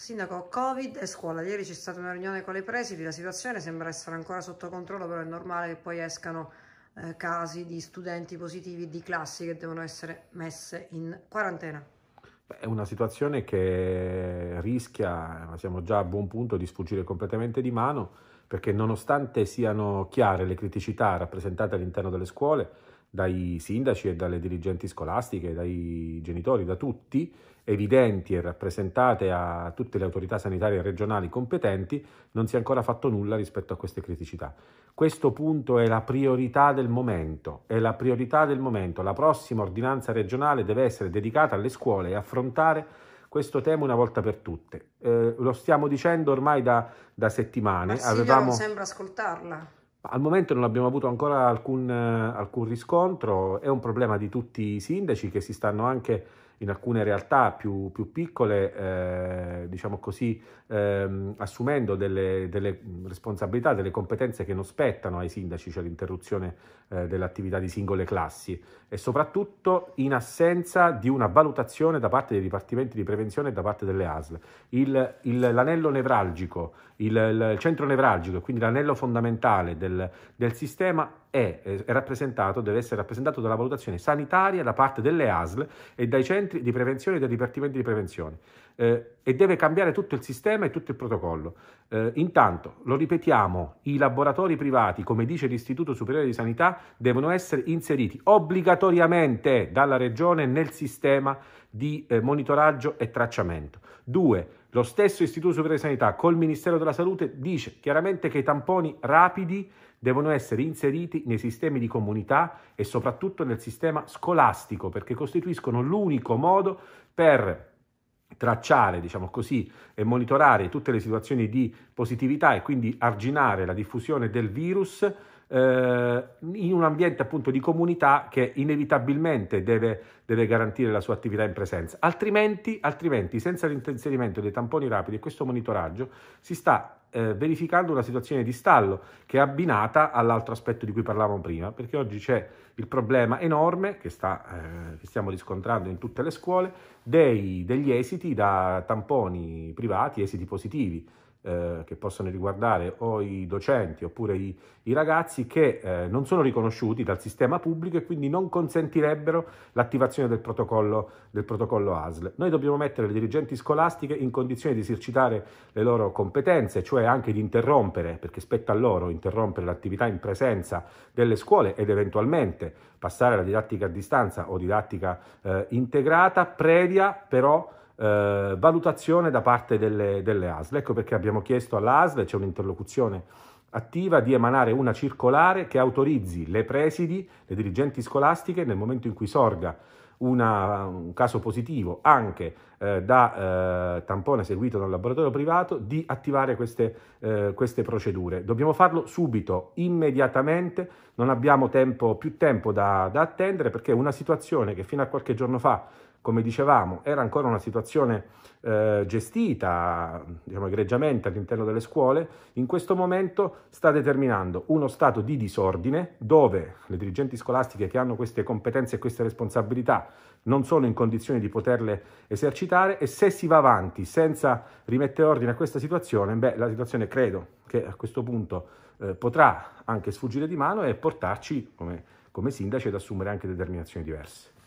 Sindaco, Covid e scuola. Ieri c'è stata una riunione con le presidi, la situazione sembra essere ancora sotto controllo, però è normale che poi escano eh, casi di studenti positivi di classi che devono essere messe in quarantena. È una situazione che rischia, ma siamo già a buon punto, di sfuggire completamente di mano, perché nonostante siano chiare le criticità rappresentate all'interno delle scuole, dai sindaci e dalle dirigenti scolastiche, dai genitori, da tutti, evidenti e rappresentate a tutte le autorità sanitarie regionali competenti, non si è ancora fatto nulla rispetto a queste criticità. Questo punto è la priorità del momento, è la priorità del momento. La prossima ordinanza regionale deve essere dedicata alle scuole e affrontare questo tema una volta per tutte. Eh, lo stiamo dicendo ormai da, da settimane. Marsiglia Avevamo... non sembra ascoltarla. Al momento non abbiamo avuto ancora alcun, eh, alcun riscontro, è un problema di tutti i sindaci che si stanno anche in alcune realtà più, più piccole, eh, diciamo così, ehm, assumendo delle, delle, responsabilità, delle competenze che non spettano ai sindaci, cioè l'interruzione eh, dell'attività di singole classi e soprattutto in assenza di una valutazione da parte dei dipartimenti di prevenzione e da parte delle ASL. Il, il, l'anello nevralgico, il, il, centro nevralgico, e quindi l'anello fondamentale del, del sistema è, è rappresentato, deve essere rappresentato dalla valutazione sanitaria da parte delle ASL e dai centri centri di prevenzione e dei dipartimenti di prevenzione eh, e deve cambiare tutto il sistema e tutto il protocollo. Eh, intanto, lo ripetiamo, i laboratori privati, come dice l'Istituto Superiore di Sanità, devono essere inseriti obbligatoriamente dalla Regione nel sistema di eh, monitoraggio e tracciamento. Due, lo stesso Istituto Superiore di Sanità col Ministero della Salute dice chiaramente che i tamponi rapidi devono essere inseriti nei sistemi di comunità e soprattutto nel sistema scolastico perché costituiscono l'unico modo per tracciare, diciamo così, e monitorare tutte le situazioni di positività e quindi arginare la diffusione del virus eh, in un ambiente appunto di comunità che inevitabilmente deve, deve garantire la sua attività in presenza. Altrimenti, altrimenti senza l'inserimento dei tamponi rapidi e questo monitoraggio si sta eh, verificando una situazione di stallo che è abbinata all'altro aspetto di cui parlavamo prima, perché oggi c'è il problema enorme che, sta, eh, che stiamo riscontrando in tutte le scuole dei, degli esiti da tamponi privati, esiti positivi eh, che possono riguardare o i docenti oppure i, i ragazzi che eh, non sono riconosciuti dal sistema pubblico e quindi non consentirebbero l'attivazione del protocollo, del protocollo ASL. Noi dobbiamo mettere le dirigenti scolastiche in condizione di esercitare le loro competenze, cioè anche di interrompere, perché spetta a loro interrompere l'attività in presenza delle scuole ed eventualmente passare alla didattica a distanza o didattica eh, integrata, previa però eh, valutazione da parte delle, delle ASL. Ecco perché abbiamo chiesto alla ASL, c'è un'interlocuzione attiva, di emanare una circolare che autorizzi le presidi, le dirigenti scolastiche, nel momento in cui sorga una, un caso positivo anche eh, da eh, tampone seguito da un laboratorio privato, di attivare queste, eh, queste, procedure. Dobbiamo farlo subito, immediatamente, non abbiamo tempo, più tempo da, da attendere perché una situazione che fino a qualche giorno fa come dicevamo, era ancora una situazione eh, gestita diciamo, egregiamente all'interno delle scuole, in questo momento sta determinando uno stato di disordine dove le dirigenti scolastiche che hanno queste competenze e queste responsabilità non sono in condizione di poterle esercitare e se si va avanti senza rimettere ordine a questa situazione, beh, la situazione credo che a questo punto eh, potrà anche sfuggire di mano e portarci come, come sindaci ad assumere anche determinazioni diverse.